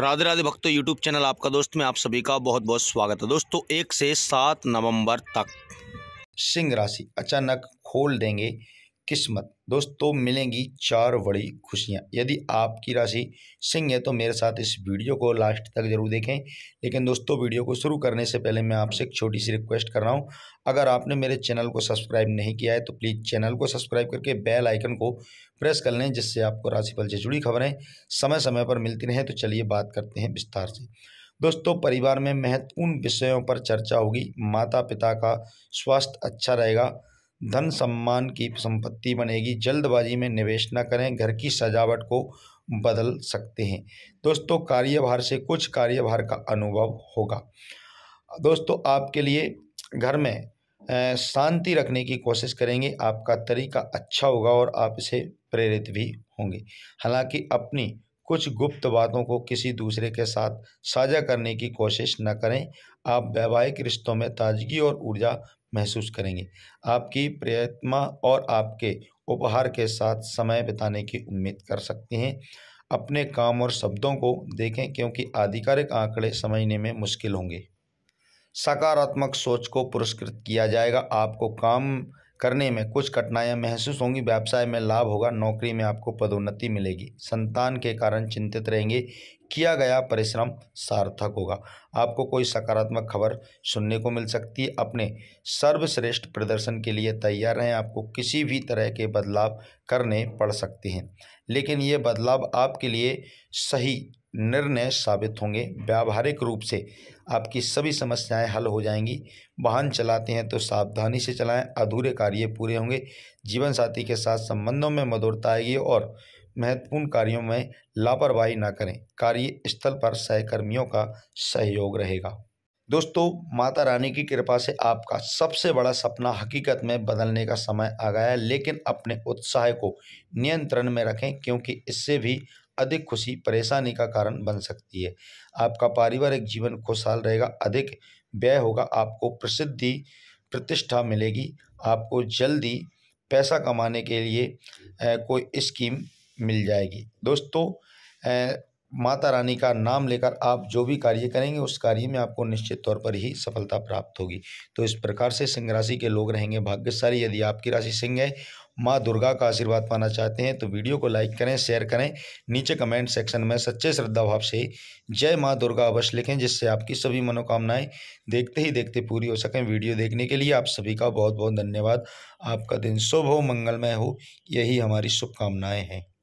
राधे राधे भक्तों YouTube channel आपका दोस्त में आप सभी का बहुत बहुत स्वागत है दोस्तों एक से सात नवंबर तक सिंह राशि अचानक खोल देंगे किस्मत दोस्तों मिलेंगी चार बड़ी खुशियां यदि आपकी राशि सिंह है तो मेरे साथ इस वीडियो को लास्ट तक जरूर देखें लेकिन दोस्तों वीडियो को शुरू करने से पहले मैं आपसे एक छोटी सी रिक्वेस्ट कर रहा हूं अगर आपने मेरे चैनल को सब्सक्राइब नहीं किया है तो प्लीज़ चैनल को सब्सक्राइब करके बेल आइकन को प्रेस कर लें जिससे आपको राशिफल से जुड़ी खबरें समय समय पर मिलती रहें तो चलिए बात करते हैं विस्तार से दोस्तों परिवार में महत्वपूर्ण विषयों पर चर्चा होगी माता पिता का स्वास्थ्य अच्छा रहेगा धन सम्मान की संपत्ति बनेगी जल्दबाजी में निवेश न करें घर की सजावट को बदल सकते हैं दोस्तों कार्यभार से कुछ कार्यभार का अनुभव होगा दोस्तों आपके लिए घर में शांति रखने की कोशिश करेंगे आपका तरीका अच्छा होगा और आप इसे प्रेरित भी होंगे हालांकि अपनी कुछ गुप्त बातों को किसी दूसरे के साथ साझा करने की कोशिश न करें आप वैवाहिक रिश्तों में ताजगी और ऊर्जा महसूस करेंगे आपकी प्रयत्मा और आपके उपहार के साथ समय बिताने की उम्मीद कर सकते हैं अपने काम और शब्दों को देखें क्योंकि आधिकारिक आंकड़े समझने में मुश्किल होंगे सकारात्मक सोच को पुरस्कृत किया जाएगा आपको काम करने में कुछ कठिनाइयां महसूस होंगी व्यवसाय में लाभ होगा नौकरी में आपको पदोन्नति मिलेगी संतान के कारण चिंतित रहेंगे किया गया परिश्रम सार्थक होगा आपको कोई सकारात्मक खबर सुनने को मिल सकती है अपने सर्वश्रेष्ठ प्रदर्शन के लिए तैयार रहें आपको किसी भी तरह के बदलाव करने पड़ सकते हैं लेकिन ये बदलाव आपके लिए सही निर्णय साबित होंगे व्यावहारिक रूप से आपकी सभी समस्याएं हल हो जाएंगी वाहन चलाते हैं तो सावधानी से चलाएं अधूरे कार्य पूरे होंगे जीवन साथी के साथ संबंधों में मधुरता आएगी और महत्वपूर्ण कार्यों में लापरवाही ना करें कार्य स्थल पर सहकर्मियों का सहयोग रहेगा दोस्तों माता रानी की कृपा से आपका सबसे बड़ा सपना हकीकत में बदलने का समय आ गया है लेकिन अपने उत्साह को नियंत्रण में रखें क्योंकि इससे भी अधिक खुशी परेशानी का कारण बन सकती है आपका पारिवारिक जीवन खुशहाल रहेगा अधिक व्यय होगा आपको प्रसिद्धि प्रतिष्ठा मिलेगी आपको जल्दी पैसा कमाने के लिए कोई स्कीम मिल जाएगी दोस्तों माता रानी का नाम लेकर आप जो भी कार्य करेंगे उस कार्य में आपको निश्चित तौर पर ही सफलता प्राप्त होगी तो इस प्रकार से सिंह राशि के लोग रहेंगे भाग्यशाली यदि आपकी राशि सिंह है माँ दुर्गा का आशीर्वाद पाना चाहते हैं तो वीडियो को लाइक करें शेयर करें नीचे कमेंट सेक्शन में सच्चे श्रद्धा भाव से जय माँ दुर्गा अवश्य लिखें जिससे आपकी सभी मनोकामनाएं देखते ही देखते पूरी हो सकें वीडियो देखने के लिए आप सभी का बहुत बहुत धन्यवाद आपका दिन शुभ हो मंगलमय हो यही हमारी शुभकामनाएँ हैं